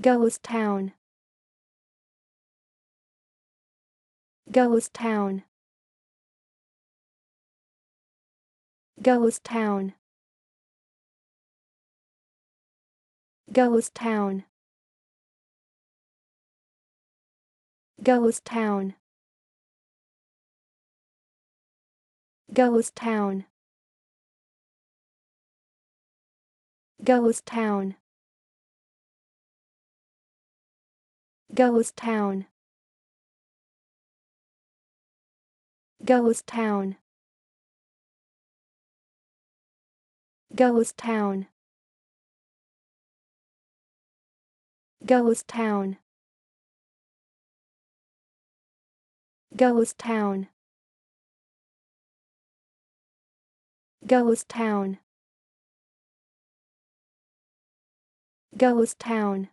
Ghost Town Ghost Town Ghost Town Ghost Town Ghost Town Ghost Town Ghost Town Ghost Town. Ghost Town. Ghost Town. Ghost Town. Ghost Town. Ghost Town. Ghost Town.